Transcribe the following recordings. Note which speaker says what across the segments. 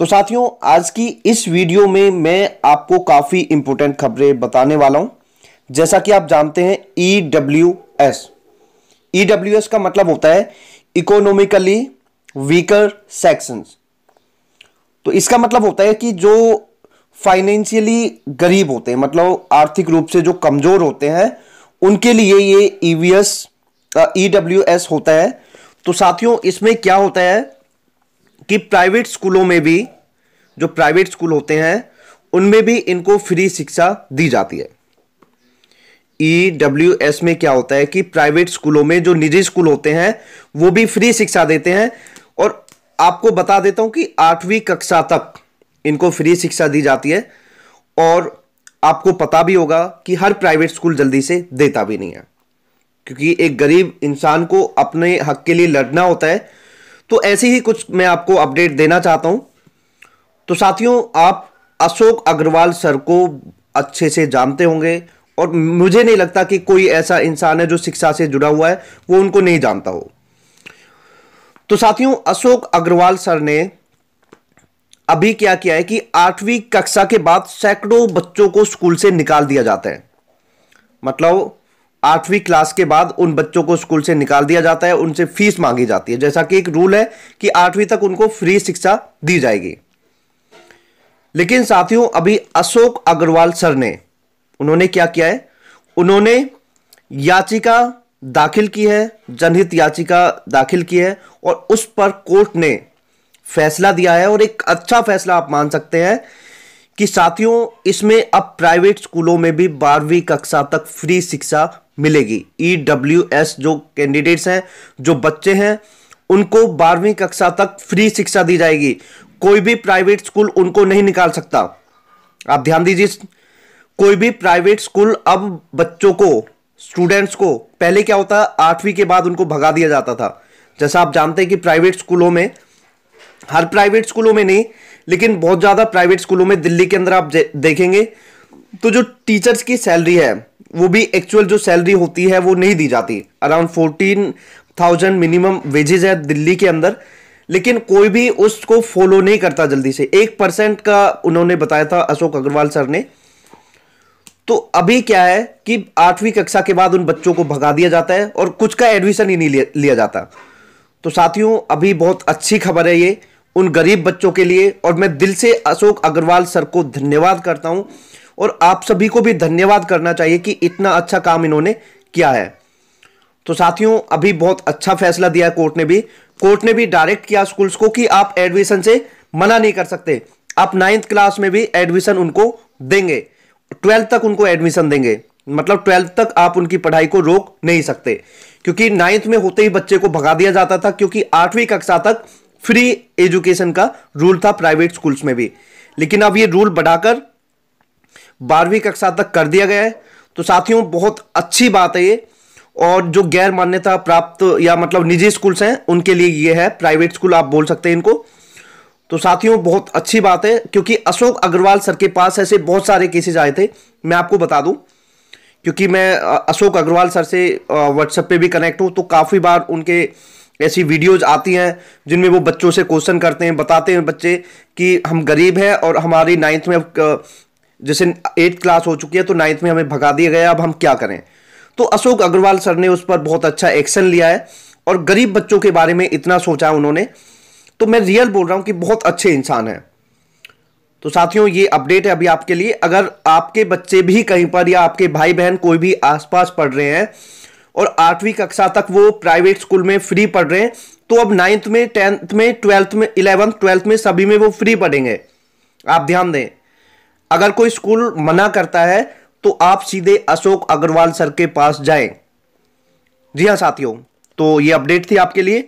Speaker 1: तो साथियों आज की इस वीडियो में मैं आपको काफ़ी इंपोर्टेंट खबरें बताने वाला हूं जैसा कि आप जानते हैं E W S E W S का मतलब होता है इकोनॉमिकली वीकर सेक्शंस तो इसका मतलब होता है कि जो फाइनेंशियली गरीब होते हैं मतलब आर्थिक रूप से जो कमज़ोर होते हैं उनके लिए ये ईवीएस ई डब्ल्यू एस होता है तो साथियों इसमें क्या होता है कि प्राइवेट स्कूलों में भी जो प्राइवेट स्कूल होते हैं उनमें भी इनको फ्री शिक्षा दी जाती है ई डब्ल्यू एस में क्या होता है कि प्राइवेट स्कूलों में जो निजी स्कूल होते हैं वो भी फ्री शिक्षा देते हैं और आपको बता देता हूं कि आठवीं कक्षा तक इनको फ्री शिक्षा दी जाती है और आपको पता भी होगा कि हर प्राइवेट स्कूल जल्दी से देता भी नहीं है क्योंकि एक गरीब इंसान को अपने हक के लिए लड़ना होता है तो ऐसे ही कुछ मैं आपको अपडेट देना चाहता हूं तो साथियों आप अशोक अग्रवाल सर को अच्छे से जानते होंगे और मुझे नहीं लगता कि कोई ऐसा इंसान है जो शिक्षा से जुड़ा हुआ है वो उनको नहीं जानता हो तो साथियों अशोक अग्रवाल सर ने अभी क्या किया है कि आठवीं कक्षा के बाद सैकड़ों बच्चों को स्कूल से निकाल दिया जाता है मतलब आठवीं क्लास के बाद उन बच्चों को स्कूल से निकाल दिया जाता है उनसे फीस मांगी जाती है जैसा कि एक रूल है कि आठवीं तक उनको फ्री शिक्षा दी जाएगी लेकिन साथियों अभी अशोक अग्रवाल सर ने उन्होंने क्या किया है उन्होंने याचिका दाखिल की है जनहित याचिका दाखिल की है और उस पर कोर्ट ने फैसला दिया है और एक अच्छा फैसला आप मान सकते हैं कि साथियों इसमें अब प्राइवेट स्कूलों में भी बारहवीं कक्षा तक फ्री शिक्षा मिलेगी ई डब्ल्यू एस जो कैंडिडेट्स हैं जो बच्चे हैं उनको बारहवीं कक्षा तक फ्री शिक्षा दी जाएगी कोई भी प्राइवेट स्कूल उनको नहीं निकाल सकता आप ध्यान दीजिए कोई भी प्राइवेट स्कूल अब बच्चों को स्टूडेंट्स को पहले क्या होता है आठवीं के बाद उनको भगा दिया जाता था जैसा आप जानते हैं कि प्राइवेट स्कूलों में हर प्राइवेट स्कूलों में नहीं लेकिन बहुत ज़्यादा प्राइवेट स्कूलों में दिल्ली के अंदर आप देखेंगे तो जो टीचर्स की सैलरी है वो भी एक्चुअल जो सैलरी होती है वो नहीं दी जाती around fourteen thousand minimum wages है दिल्ली के अंदर लेकिन कोई भी उसको फॉलो नहीं करता जल्दी से एक परसेंट का उन्होंने बताया था अशोक अग्रवाल सर ने तो अभी क्या है कि आठवीं कक्षा के बाद उन बच्चों को भगा दिया जाता है और कुछ का एडमिशन ही नहीं लिया, जाता तो साथियों अभी बहुत अच्छी खबर है ये उन गरीब बच्चों के लिए और मैं दिल से अशोक अग्रवाल सर को धन्यवाद करता हूं और आप सभी को भी धन्यवाद करना चाहिए कि इतना अच्छा काम इन्होंने किया है तो साथियों अभी बहुत अच्छा फैसला दिया है कोर्ट ने भी कोर्ट ने भी डायरेक्ट किया स्कूल्स को कि आप एडमिशन से मना नहीं कर सकते आप नाइन्थ क्लास में भी एडमिशन उनको देंगे ट्वेल्थ तक उनको एडमिशन देंगे मतलब ट्वेल्थ तक आप उनकी पढ़ाई को रोक नहीं सकते क्योंकि नाइन्थ में होते ही बच्चे को भगा दिया जाता था क्योंकि आठवीं कक्षा तक फ्री एजुकेशन का रूल था प्राइवेट स्कूल्स में भी लेकिन अब ये रूल बढ़ाकर बारहवीं कक्षा तक कर दिया गया है तो साथियों बहुत अच्छी बात है ये और जो गैर मान्यता प्राप्त या मतलब निजी स्कूल्स हैं उनके लिए ये है प्राइवेट स्कूल आप बोल सकते हैं इनको तो साथियों बहुत अच्छी बात है क्योंकि अशोक अग्रवाल सर के पास ऐसे बहुत सारे केसेज आए थे मैं आपको बता दूं क्योंकि मैं अशोक अग्रवाल सर से व्हाट्सएप पे भी कनेक्ट हूँ तो काफ़ी बार उनके ऐसी वीडियोज आती हैं जिनमें वो बच्चों से क्वेश्चन करते हैं बताते हैं बच्चे कि हम गरीब हैं और हमारी नाइन्थ में जैसे एट्थ क्लास हो चुकी है तो नाइन्थ में हमें भगा दिया गया अब हम क्या करें तो अशोक अग्रवाल सर ने उस पर बहुत अच्छा एक्शन लिया है और गरीब बच्चों के बारे में इतना सोचा उन्होंने तो मैं रियल बोल रहा हूं कि बहुत अच्छे इंसान है तो साथियों ये अपडेट है अभी आपके लिए अगर आपके बच्चे भी कहीं पर या आपके भाई बहन कोई भी आसपास पढ़ रहे हैं और आठवीं कक्षा तक वो प्राइवेट स्कूल में फ्री पढ़ रहे हैं तो अब नाइन्थ में टेंथ में ट्वेल्थ में इलेवंथ ट्वेल्थ में सभी में वो फ्री पढ़ेंगे आप ध्यान दें अगर कोई स्कूल मना करता है तो आप सीधे अशोक अग्रवाल सर के पास जाएं जी हाँ साथियों तो ये अपडेट थी आपके लिए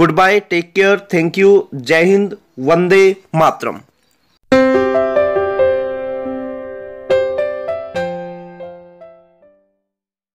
Speaker 1: good bye take care thank you जय हिंद वंदे मातरम